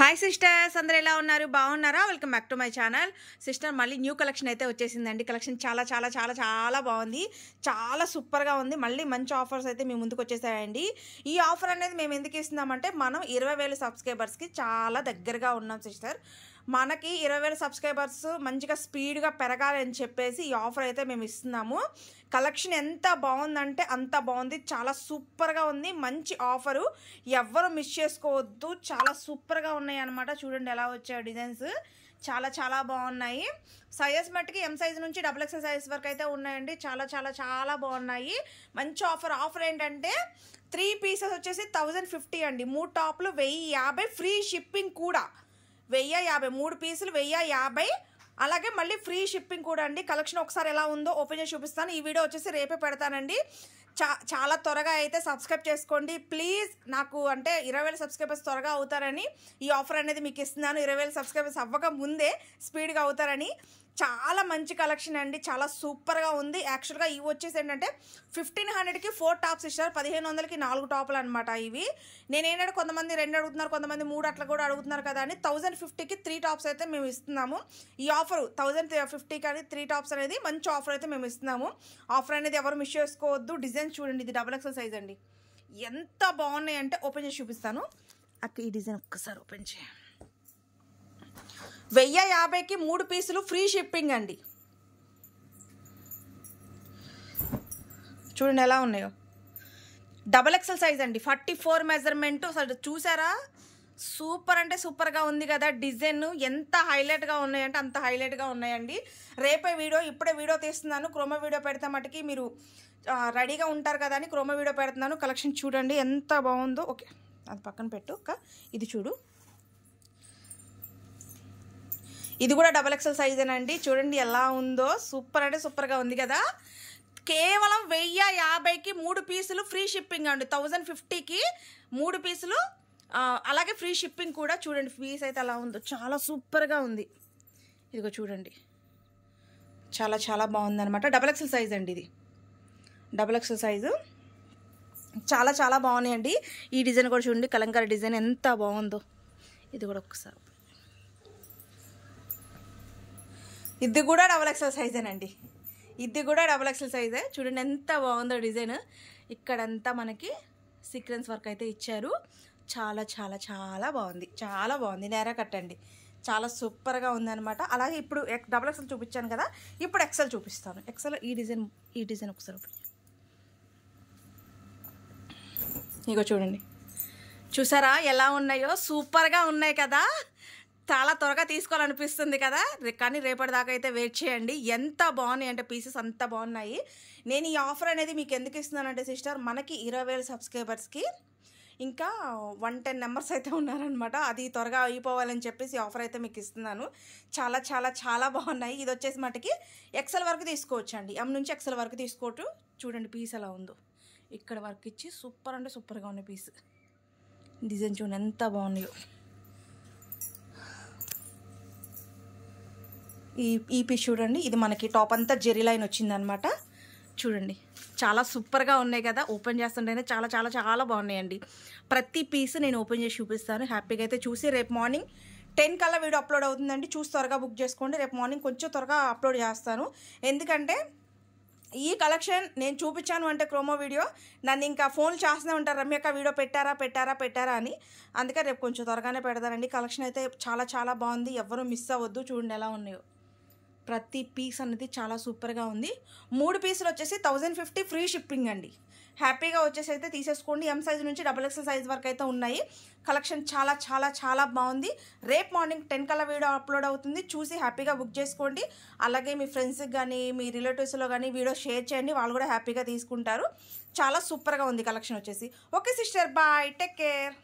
hi sisters అందరు ఎలా ఉన్నారు బాగున్నారా welcome back to my channel sister మళ్ళీ న్యూ కలెక్షన్ అయితే వచ్చేసిందండి కలెక్షన్ చాలా చాలా చాలా చాలా బాగుంది చాలా సూపర్గా ఉంది మళ్ళీ మంచి ఆఫర్స్ అయితే మీ ముందుకు వచ్చేసాయండి ఈ ఆఫర్ అనేది మేము ఎందుకు ఇస్తున్నామంటే మనం ఇరవై వేల సబ్స్క్రైబర్స్కి చాలా దగ్గరగా ఉన్నాం సిస్టర్ మనకి ఇరవై వేల సబ్స్క్రైబర్స్ మంచిగా స్పీడ్గా పెరగాలని చెప్పేసి ఈ ఆఫర్ అయితే మేము ఇస్తున్నాము కలెక్షన్ ఎంత బాగుందంటే అంత బాగుంది చాలా సూపర్గా ఉంది మంచి ఆఫరు ఎవ్వరు మిస్ చేసుకోవద్దు చాలా సూపర్గా ఉన్నాయి అనమాట చూడండి ఎలా వచ్చాయి డిజైన్స్ చాలా చాలా బాగున్నాయి సైజెస్ మట్టుకి ఎం సైజ్ నుంచి డబుల్ ఎక్స్ఎల్ సైజ్ వరకు అయితే ఉన్నాయండి చాలా చాలా చాలా బాగున్నాయి మంచి ఆఫర్ ఆఫర్ ఏంటంటే త్రీ పీసెస్ వచ్చేసి థౌజండ్ ఫిఫ్టీ అండి మూడు టాప్లు వెయ్యి యాభై ఫ్రీ షిప్పింగ్ కూడా వెయ్యి యాభై మూడు పీసులు వెయ్యి యాభై అలాగే మళ్ళీ ఫ్రీ షిప్పింగ్ కూడా అండి కలెక్షన్ ఒకసారి ఎలా ఉందో ఓపెన్ చేసి చూపిస్తాను ఈ వీడియో వచ్చేసి రేపే పెడతానండి చా చాలా త్వరగా అయితే సబ్స్క్రైబ్ చేసుకోండి ప్లీజ్ నాకు అంటే ఇరవై వేల సబ్స్క్రైబర్స్ త్వరగా అవుతారని ఈ ఆఫర్ అనేది మీకు ఇస్తున్నాను ఇరవై వేల సబ్స్క్రైబర్స్ అవ్వక ముందే స్పీడ్గా అవుతారని చాలా మంచి కలెక్షన్ అండి చాలా సూపర్గా ఉంది యాక్చువల్గా ఇవి వచ్చేసి ఏంటంటే ఫిఫ్టీన్ హండ్రెడ్కి ఫోర్ టాప్స్ ఇస్తారు పదిహేను వందలకి నాలుగు టాపులు అనమాట ఇవి నేనేంటంటే కొంతమంది రెండు అడుగుతున్నారు కొంతమంది మూడు అట్లా కూడా అడుగుతున్నారు కదా అని థౌజండ్ ఫిఫ్టీకి త్రీ టాప్స్ అయితే మేము ఇస్తున్నాము ఈ ఆఫర్ థౌజండ్ ఫిఫ్టీకి అని త్రీ టాప్స్ అనేది మంచి ఆఫర్ అయితే మేము ఇస్తున్నాము ఆఫర్ అనేది ఎవరు మిస్ చేసుకోవద్దు డిజైన్ చూడండి ఇది డబుల్ ఎక్సెల్ సైజ్ అండి ఎంత బాగున్నాయి అంటే ఓపెన్ చేసి చూపిస్తాను అక్క ఈ డిజైన్ ఒక్కసారి ఓపెన్ చేయండి వెయ్యి యాభైకి మూడు పీసులు ఫ్రీ షిప్పింగ్ అండి చూడండి ఎలా ఉన్నాయో డబల్ ఎక్సెల్ సైజ్ అండి ఫార్టీ ఫోర్ మెజర్మెంట్ అసలు చూసారా సూపర్ అంటే సూపర్గా ఉంది కదా డిజైన్ ఎంత హైలైట్గా ఉన్నాయంటే అంత హైలైట్గా ఉన్నాయండి రేపే వీడియో ఇప్పుడే వీడియో తీస్తున్నాను క్రోమ వీడియో పెడితే మటుకి మీరు రెడీగా ఉంటారు కదా అని క్రోమ వీడియో పెడుతున్నాను కలెక్షన్ చూడండి ఎంత బాగుందో ఓకే అది పక్కన పెట్టు ఇది చూడు ఇది కూడా డబల్ ఎక్సెల్ సైజ్ అండి చూడండి ఎలా ఉందో సూపర్ అంటే సూపర్గా ఉంది కదా కేవలం వెయ్యి యాభైకి మూడు పీసులు ఫ్రీ షిప్పింగ్ అండి థౌజండ్ ఫిఫ్టీకి మూడు పీసులు అలాగే ఫ్రీ షిప్పింగ్ కూడా చూడండి ఫీస్ అయితే అలా ఉందో చాలా సూపర్గా ఉంది ఇదిగో చూడండి చాలా చాలా బాగుంది అనమాట డబల్ ఎక్సెల్ సైజ్ అండి ఇది డబల్ ఎక్సెల్ సైజు చాలా చాలా బాగున్నాయండి ఈ డిజైన్ కూడా చూడండి కలంకార డిజైన్ ఎంత బాగుందో ఇది కూడా ఒకసారి ఇది కూడా డబల్ ఎక్సెల్ సైజేనండి ఇది కూడా డబల్ ఎక్సెల్ సైజే చూడండి ఎంత బాగుందో డిజైన్ ఇక్కడంతా మనకి సీక్వెన్స్ వర్క్ అయితే ఇచ్చారు చాలా చాలా చాలా బాగుంది చాలా బాగుంది నేరా కట్టండి చాలా సూపర్గా ఉందనమాట అలాగే ఇప్పుడు డబల్ ఎక్సెల్ చూపించాను కదా ఇప్పుడు ఎక్సెల్ చూపిస్తాను ఎక్సెల్ ఈ డిజైన్ ఈ డిజైన్ ఒకసారి ఇగో చూడండి చూసారా ఎలా ఉన్నాయో సూపర్గా ఉన్నాయి కదా చాలా త్వరగా తీసుకోవాలనిపిస్తుంది కదా కానీ రేపటి దాకా అయితే వెయిట్ చేయండి ఎంత బాగున్నాయి అంటే పీసెస్ అంత బాగున్నాయి నేను ఈ ఆఫర్ అనేది మీకు ఎందుకు ఇస్తున్నానంటే సిస్టర్ మనకి ఇరవై వేల సబ్స్క్రైబర్స్కి ఇంకా వన్ టెన్ నెంబర్స్ అయితే ఉన్నారనమాట అది త్వరగా అయిపోవాలని చెప్పేసి ఆఫర్ అయితే మీకు ఇస్తున్నాను చాలా చాలా చాలా బాగున్నాయి ఇది వచ్చేసి మటుకి ఎక్సెల్ వరకు తీసుకోవచ్చండి ఎం నుంచి ఎక్సెల్ వరకు తీసుకోవటం చూడండి పీస్ ఎలా ఉందో ఇక్కడ వర్క్ ఇచ్చి సూపర్ అంటే సూపర్గా ఉన్నాయి పీస్ డిజైన్ చూడండి ఎంత బాగున్నాయో ఈ ఈ పీస్ చూడండి ఇది మనకి టాప్ అంతా జెరీ లైన్ వచ్చిందనమాట చూడండి చాలా సూపర్గా ఉన్నాయి కదా ఓపెన్ చేస్తుంటేనే చాలా చాలా చాలా బాగున్నాయండి ప్రతి పీస్ నేను ఓపెన్ చేసి చూపిస్తాను హ్యాపీగా అయితే చూసి రేపు మార్నింగ్ టెన్ కల్లా వీడియో అప్లోడ్ అవుతుందండి చూసి త్వరగా బుక్ చేసుకోండి రేపు మార్నింగ్ కొంచెం త్వరగా అప్లోడ్ చేస్తాను ఎందుకంటే ఈ కలెక్షన్ నేను చూపించాను అంటే క్రోమో వీడియో నన్ను ఇంకా ఫోన్లు చేస్తూనే ఉంటారు రమ్యక వీడియో పెట్టారా పెట్టారా పెట్టారా అని అందుకే రేపు కొంచెం త్వరగానే పెడతానండి కలెక్షన్ అయితే చాలా చాలా బాగుంది ఎవరు మిస్ అవ్వద్దు చూడండి ఎలా ఉన్నాయో ప్రతి పీస్ అనేది చాలా సూపర్గా ఉంది మూడు పీసులు వచ్చేసి థౌజండ్ ఫిఫ్టీ ఫ్రీ షిప్పింగ్ అండి హ్యాపీగా వచ్చేసి అయితే తీసేసుకోండి ఎం సైజ్ నుంచి డబుల్ ఎక్స్ఎల్ సైజ్ వరకు అయితే ఉన్నాయి కలెక్షన్ చాలా చాలా చాలా బాగుంది రేపు మార్నింగ్ టెన్ కల్లా వీడియో అప్లోడ్ అవుతుంది చూసి హ్యాపీగా బుక్ చేసుకోండి అలాగే మీ ఫ్రెండ్స్కి కానీ మీ రిలేటివ్స్లో కానీ వీడియో షేర్ చేయండి వాళ్ళు కూడా హ్యాపీగా తీసుకుంటారు చాలా సూపర్గా ఉంది కలెక్షన్ వచ్చేసి okay sister bye take care